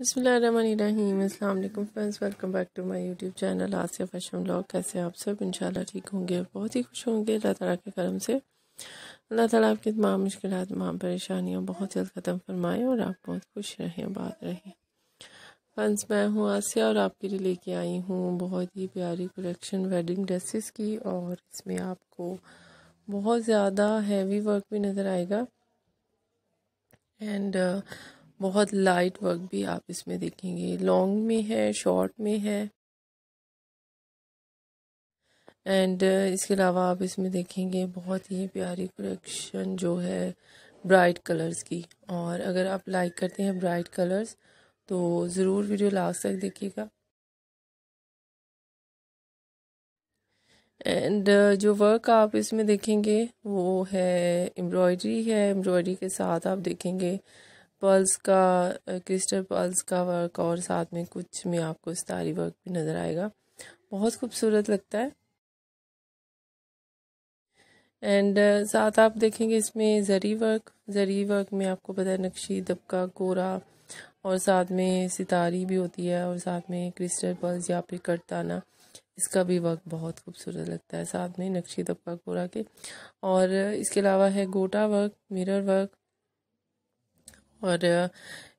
बसमीम अल्लाम friends welcome back to my YouTube channel Asiya fashion blog कैसे आप सब इंशाल्लाह ठीक होंगे और बहुत ही खुश होंगे अल्लाह ताला के करम से अल्लाह ताला आपकी तमाम मुश्किल तमाम परेशानियाँ बहुत जल्द ख़त्म फरमाएँ और आप बहुत खुश रहें आबाद रहें फ्रेंड्स मैं हूँ आसिया और आपके लिए लेके आई हूँ बहुत ही प्यारी कलेक्शन वेडिंग ड्रेसिस की और इसमें आपको बहुत ज़्यादा हैवी वर्क भी नज़र आएगा एंड uh, बहुत लाइट वर्क भी आप इसमें देखेंगे लॉन्ग में है शॉर्ट में है एंड uh, इसके अलावा आप इसमें देखेंगे बहुत ही प्यारी कलेक्शन जो है ब्राइट कलर्स की और अगर आप लाइक करते हैं ब्राइट कलर्स तो ज़रूर वीडियो लास्ट तक देखिएगा एंड uh, जो वर्क आप इसमें देखेंगे वो है एम्ब्रॉयडरी है एम्ब्रॉयडरी के साथ आप देखेंगे पर्ल्स का क्रिस्टल पर्ल्स का वर्क और साथ में कुछ में आपको सितारी वर्क भी नज़र आएगा बहुत खूबसूरत लगता है एंड uh, साथ आप देखेंगे इसमें ज़री वर्क ज़री वर्क में आपको पता है नक्शी दबका कोरा और साथ में सितारी भी होती है और साथ में क्रिस्टल पर्ल्स या फिर करताना इसका भी वर्क बहुत खूबसूरत लगता है साथ में नक्शी दबका कोरा के और इसके अलावा है गोटा वर्क मिरर वर्क और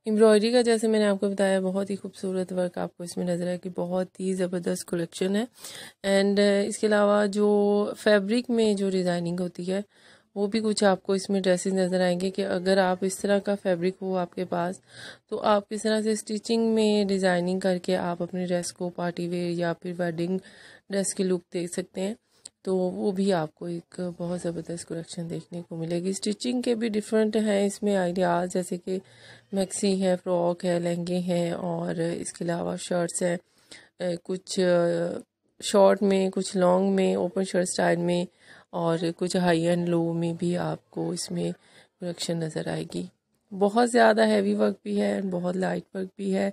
एम्ब्रॉयडरी का जैसे मैंने आपको बताया बहुत ही खूबसूरत वर्क आपको इसमें नज़र आया कि बहुत ही ज़बरदस्त कलेक्शन है एंड इसके अलावा जो फैब्रिक में जो डिज़ाइनिंग होती है वो भी कुछ आपको इसमें ड्रेसेस नज़र आएंगे कि अगर आप इस तरह का फैब्रिक हो आपके पास तो आप किस तरह से स्टिचिंग में डिज़ाइनिंग करके आप अपने ड्रेस को पार्टी वेयर या फिर वेडिंग ड्रेस के लुक देख सकते हैं तो वो भी आपको एक बहुत ज़बरदस्त कलेक्शन देखने को मिलेगी स्टिचिंग के भी डिफरेंट हैं इसमें आइडियाज़ जैसे कि मैक्सी है फ्रॉक है लहंगे हैं और इसके अलावा शर्ट्स हैं कुछ शॉर्ट में कुछ लॉन्ग में ओपन शर्ट स्टाइल में और कुछ हाई एंड लो में भी आपको इसमें कलेक्शन नज़र आएगी बहुत ज़्यादा हैवी वर्क भी है एंड बहुत लाइट वर्क भी है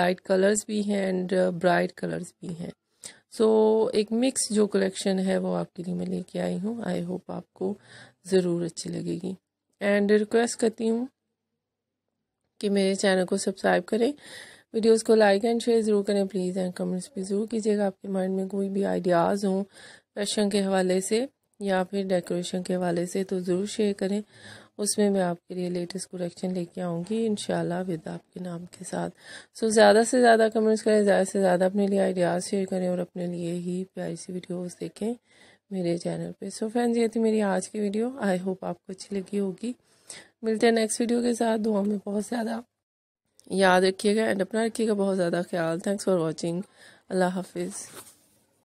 लाइट कलर्स भी हैं एंड ब्राइट कलर्स भी हैं सो so, एक मिक्स जो कलेक्शन है वो आपके लिए मैं लेके आई हूँ आई होप आपको ज़रूर अच्छी लगेगी एंड रिक्वेस्ट करती हूँ कि मेरे चैनल को सब्सक्राइब करें वीडियोस को लाइक एंड शेयर ज़रूर करें प्लीज़ एंड कमेंट्स भी ज़रूर कीजिएगा आपके माइंड में कोई भी आइडियाज़ हों फैशन के हवाले से या फिर डेकोरेशन के हवाले से तो ज़रूर शेयर करें उसमें मैं आपके लिए लेटेस्ट कुरेक्शन लेके आऊँगी इन विद आपके नाम के साथ सो so, ज़्यादा से ज़्यादा कमेंट्स करें ज़्यादा से ज़्यादा अपने लिए आइडियाज़ शेयर करें और अपने लिए ही प्यारी सी वीडियोज़ देखें मेरे चैनल पे सो so, फ्रेंड्स ये थी मेरी आज की वीडियो आई होप आपको अच्छी लगी होगी मिलते हैं नेक्स्ट वीडियो के साथ दुआ में बहुत ज़्यादा याद रखिएगा एंड अपना रखिएगा बहुत ज़्यादा ख्याल थैंक्स फॉर वॉचिंग अल्लाह हाफिज़